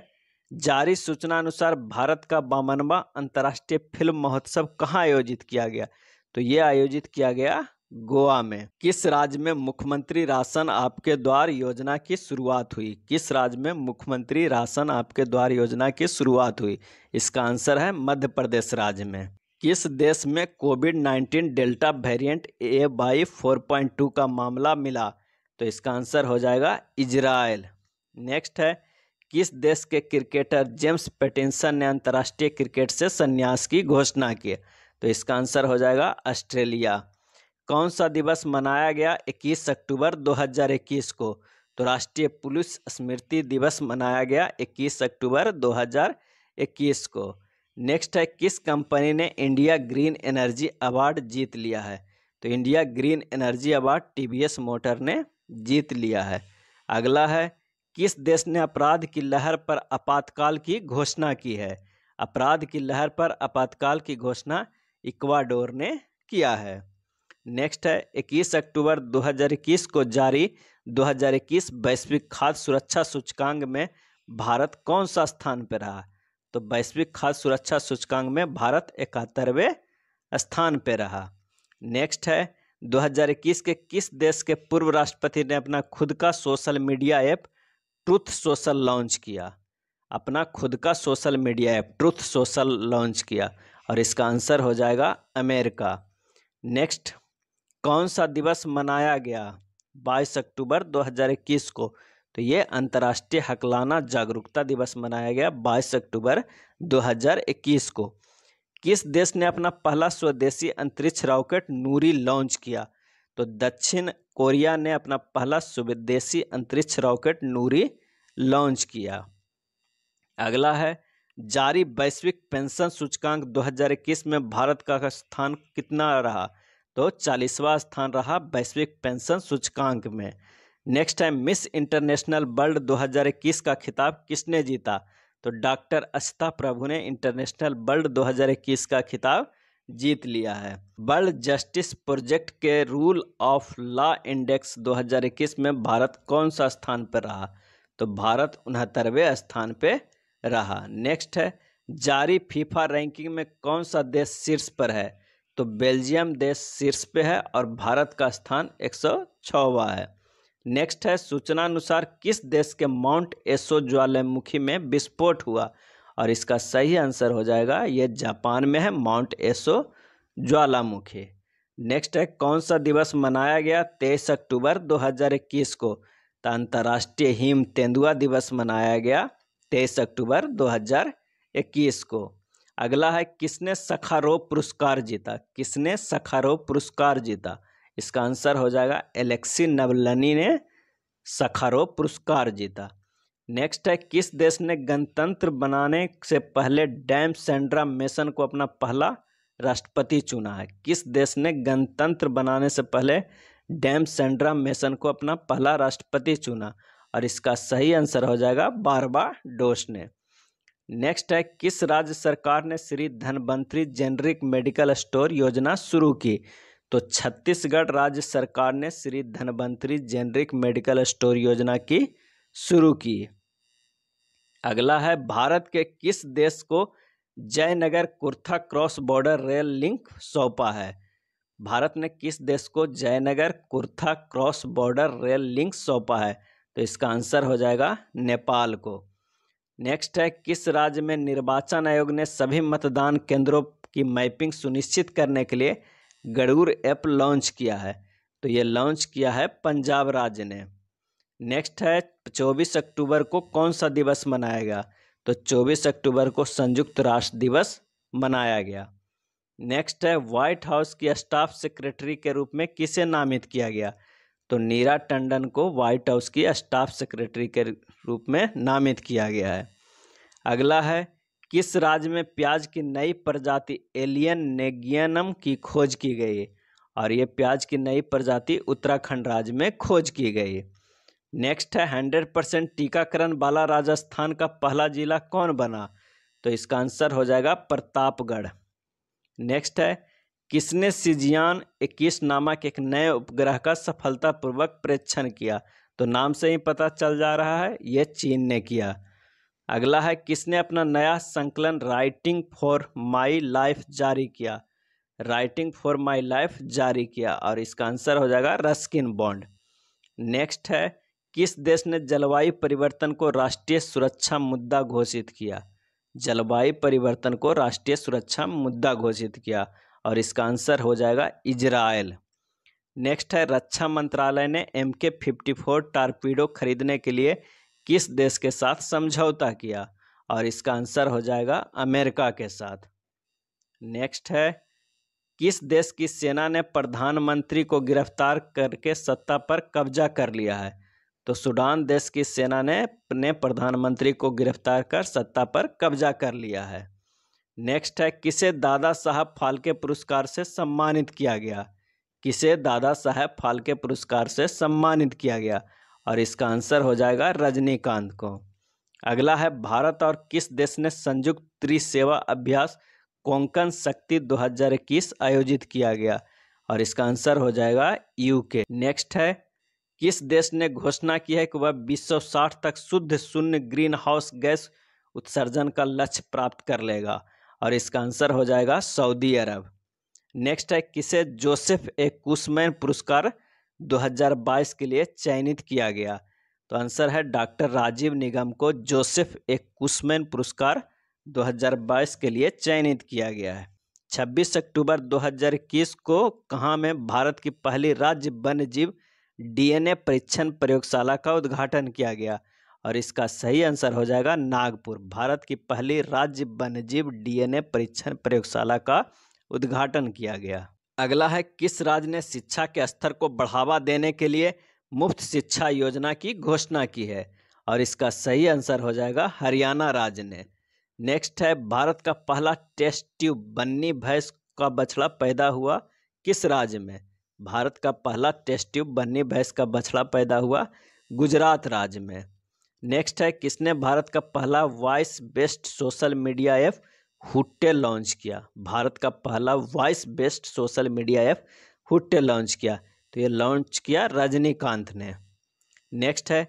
जारी सूचना अनुसार भारत का बामनवा अंतर्राष्ट्रीय फिल्म महोत्सव कहाँ आयोजित किया गया तो ये आयोजित किया गया गोवा में किस राज्य में मुख्यमंत्री राशन आपके द्वार योजना की शुरुआत हुई किस राज्य में मुख्यमंत्री राशन आपके द्वार योजना की शुरुआत हुई इसका आंसर है मध्य प्रदेश राज्य में किस देश में Covid nineteen delta variant A Y four point two का मामला मिला तो इसका आंसर हो जाएगा इजराइल नेक्स्ट है किस देश के क्रिकेटर जेम्स पेटिंसन ने अंतर्राष्ट्रीय क्रिकेट से संन्यास की घोषणा की तो इसका आंसर हो जाएगा ऑस्ट्रेलिया कौन सा दिवस मनाया गया 21 अक्टूबर 2021 को तो राष्ट्रीय पुलिस स्मृति दिवस मनाया गया 21 अक्टूबर 2021 को नेक्स्ट है किस कंपनी ने इंडिया ग्रीन एनर्जी अवार्ड जीत लिया है तो India green energy award TVS Motor ने जीत लिया है अगला है किस देश ने अपराध की लहर पर आपातकाल की घोषणा की है अपराध की लहर पर आपातकाल की घोषणा इक्वाडोर ने किया है नेक्स्ट है 21 अक्टूबर 2021 को जारी 2021 वैश्विक खाद्य सुरक्षा सूचकांक में भारत कौन सा स्थान पर रहा तो वैश्विक खाद्य सुरक्षा सूचकांक में भारत इकहत्तरवें स्थान पर रहा नेक्स्ट है 2021 के किस देश के पूर्व राष्ट्रपति ने अपना खुद का social media app Truth Social launch किया अपना खुद का social media app Truth Social launch किया और इसका आंसर हो जाएगा अमेरिका नेक्स्ट कौन सा दिवस मनाया गया 22 अक्टूबर 2021 को तो ये अंतर्राष्ट्रीय हकलाना जागरूकता दिवस मनाया गया 22 अक्टूबर 2021 को किस देश ने अपना पहला स्वदेशी अंतरिक्ष रॉकेट नूरी लॉन्च किया तो दक्षिण कोरिया ने अपना पहला स्वदेशी अंतरिक्ष रॉकेट नूरी लॉन्च किया अगला है जारी वैश्विक पेंशन सूचकांक 2021 में भारत का स्थान कितना रहा तो चालीसवा स्थान रहा वैश्विक पेंशन सूचकांक में नेक्स्ट है मिस इंटरनेशनल वर्ल्ड 2021 का खिताब किसने जीता तो डॉक्टर अस्था प्रभु ने इंटरनेशनल वर्ल्ड 2021 का खिताब जीत लिया है वर्ल्ड जस्टिस प्रोजेक्ट के रूल ऑफ लॉ इंडेक्स 2021 में भारत कौन सा स्थान पर रहा तो भारत उनहत्तरवें स्थान पर रहा नेक्स्ट है जारी फीफा रैंकिंग में कौन सा देश शीर्ष पर है तो बेल्जियम देश शीर्ष पे है और भारत का स्थान एक सौ है नेक्स्ट है सूचनानुसार किस देश के माउंट एसो ज्वालामुखी में विस्फोट हुआ और इसका सही आंसर हो जाएगा ये जापान में है माउंट एसो ज्वालामुखी नेक्स्ट है कौन सा दिवस मनाया गया तेईस अक्टूबर 2021 को तो अंतर्राष्ट्रीय हिम तेंदुआ दिवस मनाया गया तेईस अक्टूबर 2021 को अगला है किसने सखारोह पुरस्कार जीता किसने सखारोह पुरस्कार जीता इसका आंसर हो जाएगा एलेक्सी नवलनी ने सखारो पुरस्कार जीता नेक्स्ट है किस देश ने गणतंत्र बनाने से पहले डैम सेंड्रा मेसन को अपना पहला राष्ट्रपति चुना है किस देश ने गणतंत्र बनाने से पहले डैम सेंड्रा मेसन को अपना पहला राष्ट्रपति चुना और इसका सही आंसर हो जाएगा डोस ने नेक्स्ट है किस राज्य सरकार ने Shri Dhanvantari generic medical store योजना शुरू की तो छत्तीसगढ़ राज्य सरकार ने Shri Dhanvantari generic medical store योजना की शुरू की अगला है भारत के किस देश को Jaynagar Kurtha cross border rail link सौंपा है भारत ने किस देश को Jaynagar Kurtha cross border rail link सौंपा है तो इसका आंसर हो जाएगा नेपाल को नेक्स्ट है किस राज्य में निर्वाचन आयोग ने सभी मतदान केंद्रों की मैपिंग सुनिश्चित करने के लिए गरूर ऐप लॉन्च किया है तो ये लॉन्च किया है पंजाब राज्य ने नेक्स्ट है 24 अक्टूबर को कौन सा दिवस मनाया गया तो 24 अक्टूबर को संयुक्त राष्ट्र दिवस मनाया गया नेक्स्ट है व्हाइट हाउस की स्टाफ सेक्रेटरी के रूप में किसे नामित किया गया तो नीरा टंडन को व्हाइट हाउस की स्टाफ सेक्रेटरी के रूप में नामित किया गया है अगला है किस राज्य में प्याज की नई प्रजाति एलियन नेगियनम की खोज की गई और ये प्याज की नई प्रजाति उत्तराखंड राज्य में खोज की गई नेक्स्ट है हंड्रेड परसेंट टीकाकरण वाला राजस्थान का पहला जिला कौन बना तो इसका आंसर हो जाएगा प्रतापगढ़ नेक्स्ट है किसने सिजियान इक्कीस नामक एक नए उपग्रह का सफलतापूर्वक प्रेक्षण किया तो नाम से ही पता चल जा रहा है ये चीन ने किया अगला है किसने अपना नया संकलन राइटिंग फॉर माई लाइफ जारी किया राइटिंग फॉर माई लाइफ जारी किया और इसका आंसर हो जाएगा रस्किन बॉन्ड नेक्स्ट है किस देश ने जलवायु परिवर्तन को राष्ट्रीय सुरक्षा मुद्दा घोषित किया जलवायु परिवर्तन को राष्ट्रीय सुरक्षा मुद्दा घोषित किया और इसका आंसर हो जाएगा इजराइल नेक्स्ट है रक्षा मंत्रालय ने एम के फिफ्टी फोर टारपीडो खरीदने के लिए किस देश के साथ समझौता किया और इसका आंसर हो जाएगा अमेरिका के साथ नेक्स्ट है किस देश की सेना ने प्रधानमंत्री को गिरफ्तार करके सत्ता पर कब्जा कर लिया है तो सूडान देश की सेना ने अपने प्रधानमंत्री को गिरफ्तार कर सत्ता पर कब्जा कर लिया है नेक्स्ट है किसे दादा साहब फाल्के पुरस्कार से सम्मानित किया गया किसे दादा साहब फाल्के पुरस्कार से सम्मानित किया गया और इसका आंसर हो जाएगा रजनीकांत को अगला है भारत और किस देश ने संयुक्त त्रिसेवा अभ्यास कोंकण शक्ति 2021 आयोजित किया गया और इसका आंसर हो जाएगा यूके नेक्स्ट है किस देश ने घोषणा की है कि वह 2060 तक शुद्ध शून्य ग्रीन हाउस गैस उत्सर्जन का लक्ष्य प्राप्त कर लेगा और इसका आंसर हो जाएगा सऊदी अरब नेक्स्ट है किसे जोसेफ ए कुमैन पुरस्कार 2022 के लिए चयनित किया गया तो आंसर है डॉक्टर राजीव निगम को जोसेफ ए कुसमैन पुरस्कार 2022 के लिए चयनित किया गया है 26 अक्टूबर 2021 को कहाँ में भारत की पहली राज्य वन्य जीव डीएनए परीक्षण प्रयोगशाला का उद्घाटन किया गया और इसका सही आंसर हो जाएगा नागपुर भारत की पहली राज्य वन्यजीव डीएनए परीक्षण प्रयोगशाला का उद्घाटन किया गया अगला है किस राज्य ने शिक्षा के स्तर को बढ़ावा देने के लिए मुफ्त शिक्षा योजना की घोषणा की है और इसका सही आंसर हो जाएगा हरियाणा राज्य ने नेक्स्ट है भारत का पहला टेस्ट ट्यूब बन्नी भैंस का बछड़ा पैदा हुआ किस राज्य में भारत का पहला टेस्ट ट्यूब बन्नी भैंस का बछड़ा पैदा हुआ गुजरात राज्य में नेक्स्ट है किसने भारत का पहला voice based social media app Hoote launch किया भारत का पहला voice based social media app Hoote launch किया तो ये लॉन्च किया रजनीकांत ने नेक्स्ट है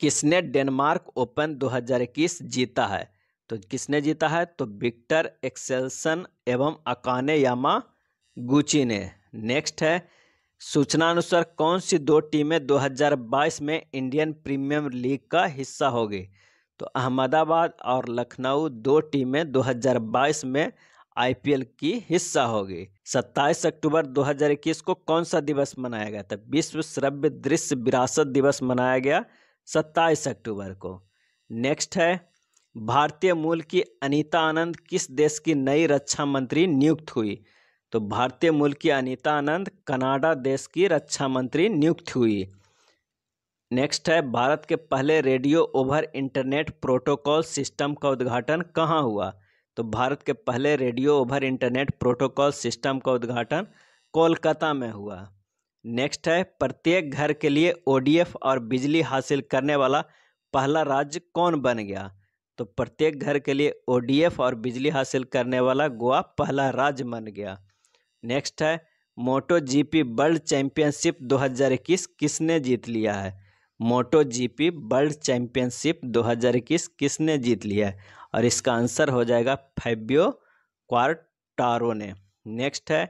किसने डेनमार्क ओपन 2021 जीता है तो किसने जीता है तो विक्टर एक्सेलसन एवं Akane Yamaguchi next है सूचना अनुसार कौन सी दो टीमें 2022 में इंडियन प्रीमियर लीग का हिस्सा होगी तो अहमदाबाद और लखनऊ दो टीमें 2022 में आईपीएल की हिस्सा होगी 27 अक्टूबर 2021 को कौन सा दिवस मनाया गया था विश्व श्रव्य दृश्य विरासत दिवस मनाया गया 27 अक्टूबर को नेक्स्ट है भारतीय मूल की अनीता आनंद किस देश की नई रक्षा मंत्री नियुक्त हुई तो भारतीय मूल की अनीता आनंद कनाडा देश की रक्षा मंत्री नियुक्त हुई नेक्स्ट है भारत के पहले radio over internet protocol system का उद्घाटन कहाँ हुआ तो भारत के पहले radio over internet protocol system का उद्घाटन कोलकाता में हुआ नेक्स्ट है प्रत्येक घर के लिए ओडीएफ और बिजली हासिल करने वाला पहला राज्य कौन बन गया तो प्रत्येक घर के लिए ओडीएफ और बिजली हासिल करने वाला गोवा पहला राज्य बन गया नेक्स्ट है मोटो जीपी वर्ल्ड चैंपियनशिप 2021 किसने जीत लिया है मोटो जीपी वर्ल्ड चैम्पियनशिप 2021 किसने जीत लिया और इसका आंसर हो जाएगा फैबियो क्वार्टारो ने नेक्स्ट है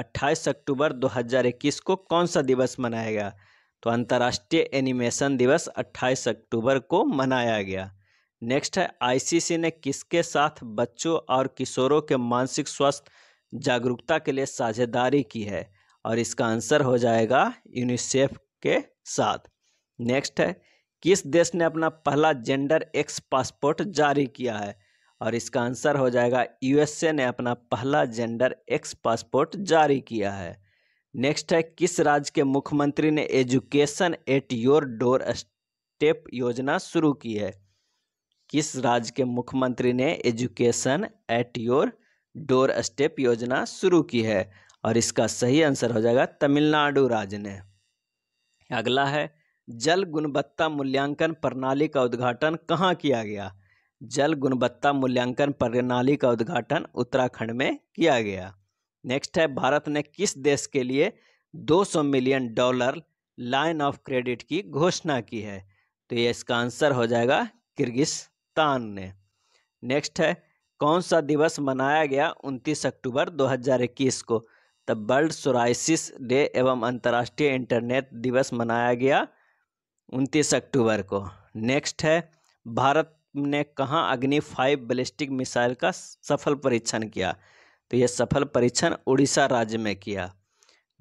28 अक्टूबर 2021 को कौन सा दिवस मनाया गया तो अंतर्राष्ट्रीय एनिमेशन दिवस 28 अक्टूबर को मनाया गया नेक्स्ट है आईसीसी ने किसके साथ बच्चों और किशोरों के मानसिक स्वास्थ्य जागरूकता के लिए साझेदारी की है और इसका आंसर हो जाएगा यूनिसेफ के साथ नेक्स्ट है किस देश ने अपना पहला जेंडर एक्स पासपोर्ट जारी किया है और इसका आंसर हो जाएगा यूएसए ने अपना पहला जेंडर एक्स पासपोर्ट जारी किया है नेक्स्ट है किस राज्य के मुख्यमंत्री ने education at your doorstep योजना शुरू की है किस राज्य के मुख्यमंत्री ने education at your doorstep योजना शुरू की है और इसका सही आंसर हो जाएगा तमिलनाडु राज्य ने अगला है जल गुणवत्ता मूल्यांकन प्रणाली का उद्घाटन कहाँ किया गया जल गुणवत्ता मूल्यांकन प्रणाली का उद्घाटन उत्तराखंड में किया गया नेक्स्ट है भारत ने किस देश के लिए 200 million dollar line of credit की घोषणा की है तो ये इसका आंसर हो जाएगा किर्गिस्तान ने नेक्स्ट है कौन सा दिवस मनाया गया 29 अक्टूबर 2021 को द वर्ल्ड सोराइसिस डे एवं अंतर्राष्ट्रीय इंटरनेट दिवस मनाया गया उनतीस अक्टूबर को नेक्स्ट है भारत ने कहाँ अग्नि फाइव बैलिस्टिक मिसाइल का सफल परीक्षण किया तो यह सफल परीक्षण उड़ीसा राज्य में किया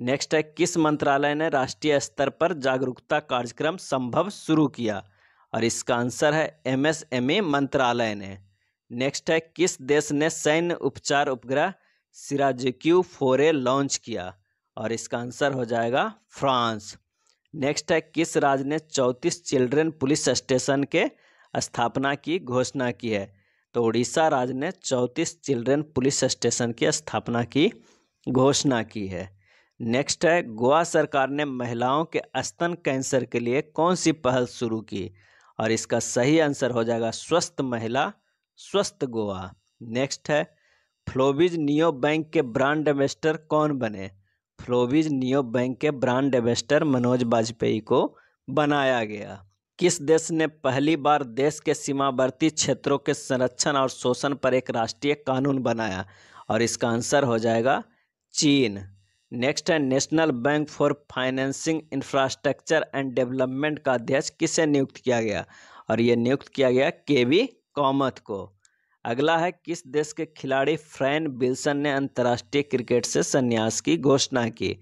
नेक्स्ट है किस मंत्रालय ने राष्ट्रीय स्तर पर जागरूकता कार्यक्रम संभव शुरू किया और इसका आंसर है एमएसएमई मंत्रालय ने नेक्स्ट है किस देश ने सैन्य उपचार उपग्रह सिराजिक्यू फोरे लॉन्च किया और इसका आंसर हो जाएगा फ्रांस नेक्स्ट है किस राज्य ने चौंतीस चिल्ड्रन पुलिस स्टेशन के स्थापना की घोषणा की है तो उड़ीसा राज्य ने चौंतीस चिल्ड्रन पुलिस स्टेशन की स्थापना की घोषणा की है नेक्स्ट है गोवा सरकार ने महिलाओं के स्तन कैंसर के लिए कौन सी पहल शुरू की और इसका सही आंसर हो जाएगा स्वस्थ महिला स्वस्थ गोवा नेक्स्ट है फ्लोबिज नियो बैंक के ब्रांड एम्बेस्टर कौन बने फ्लोविज नियो बैंक के ब्रांड एम्बेस्टर मनोज वाजपेयी को बनाया गया किस देश ने पहली बार देश के सीमावर्ती क्षेत्रों के संरक्षण और शोषण पर एक राष्ट्रीय कानून बनाया और इसका आंसर हो जाएगा चीन नेक्स्ट है National Bank for Financing Infrastructure and Development का अध्यक्ष किसे नियुक्त किया गया और ये नियुक्त किया गया के वी कौमत को अगला है किस देश के खिलाड़ी फ्रैन विल्सन ने अंतर्राष्ट्रीय क्रिकेट से संन्यास की घोषणा की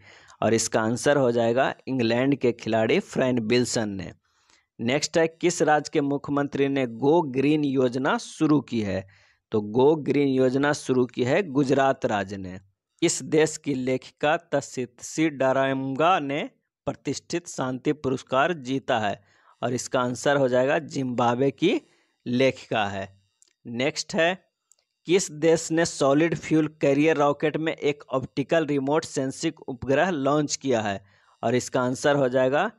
और इसका आंसर हो जाएगा इंग्लैंड के खिलाड़ी फ्रैन विल्सन ने नेक्स्ट है किस राज्य के मुख्यमंत्री ने गो ग्रीन योजना शुरू की है तो गो ग्रीन योजना शुरू की है गुजरात राज्य ने इस देश की लेखिका तस्सी डारामगा ने प्रतिष्ठित शांति पुरस्कार जीता है और इसका आंसर हो जाएगा जिम्बाब्वे की लेखिका है नेक्स्ट है किस देश ने सॉलिड फ्यूल कैरियर रॉकेट में एक ऑप्टिकल रिमोट सेंसिंग उपग्रह लॉन्च किया है और इसका आंसर हो जाएगा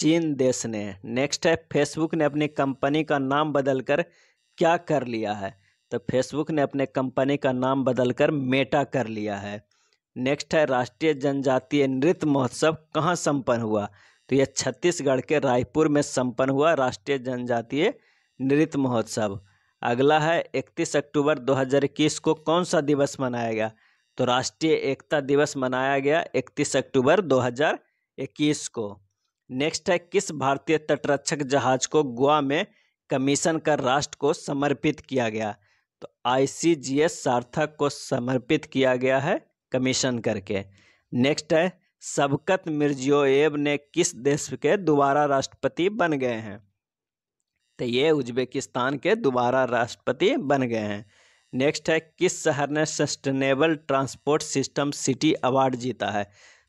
चीन देश ने नेक्स्ट है फेसबुक ने अपनी कंपनी का नाम बदलकर क्या कर लिया है तो फेसबुक ने अपने कंपनी का नाम बदलकर मेटा कर लिया है नेक्स्ट है राष्ट्रीय जनजातीय नृत्य महोत्सव कहाँ संपन्न हुआ तो यह छत्तीसगढ़ के रायपुर में संपन्न हुआ राष्ट्रीय जनजातीय नृत्य महोत्सव अगला है 31 अक्टूबर 2021 को कौन सा दिवस मनाया गया तो राष्ट्रीय एकता दिवस मनाया गया 31 अक्टूबर 2021 को नेक्स्ट है किस भारतीय तटरक्षक जहाज को गोवा में कमीशन कर राष्ट्र को समर्पित किया गया तो आईसीजीएस सार्थक को समर्पित किया गया है कमीशन करके नेक्स्ट है सबकत मिर्जियोएब ने किस देश के दोबारा राष्ट्रपति बन गए हैं तो ये उज्बेकिस्तान के दोबारा राष्ट्रपति बन गए हैं नेक्स्ट है किस शहर ने sustainable transport system city award जीता है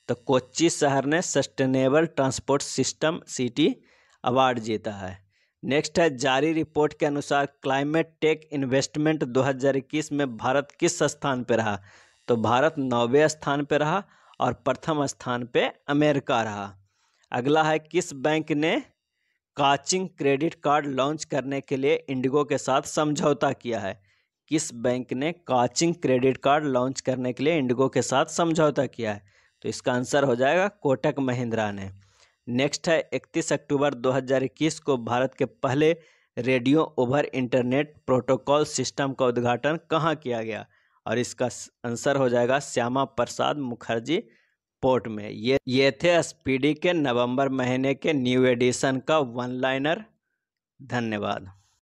तो कोच्चि शहर ने sustainable transport system city award जीता है नेक्स्ट है जारी रिपोर्ट के अनुसार क्लाइमेट टेक इन्वेस्टमेंट 2021 में भारत किस स्थान पर रहा तो भारत नौवे स्थान पर रहा और प्रथम स्थान पर अमेरिका रहा अगला है किस बैंक ने काचिंग क्रेडिट कार्ड लॉन्च करने के लिए इंडिगो के साथ समझौता किया है किस बैंक ने काचिंग क्रेडिट कार्ड लॉन्च करने के लिए इंडिगो के साथ समझौता किया है तो इसका आंसर हो जाएगा कोटक महिंद्रा ने नेक्स्ट है 31 अक्टूबर 2021 को भारत के पहले radio over internet protocol system का उद्घाटन कहाँ किया गया और इसका आंसर हो जाएगा श्यामा प्रसाद मुखर्जी पोर्ट में ये ये थे स्पीडी के नवंबर महीने के न्यू एडिशन का वन लाइनर धन्यवाद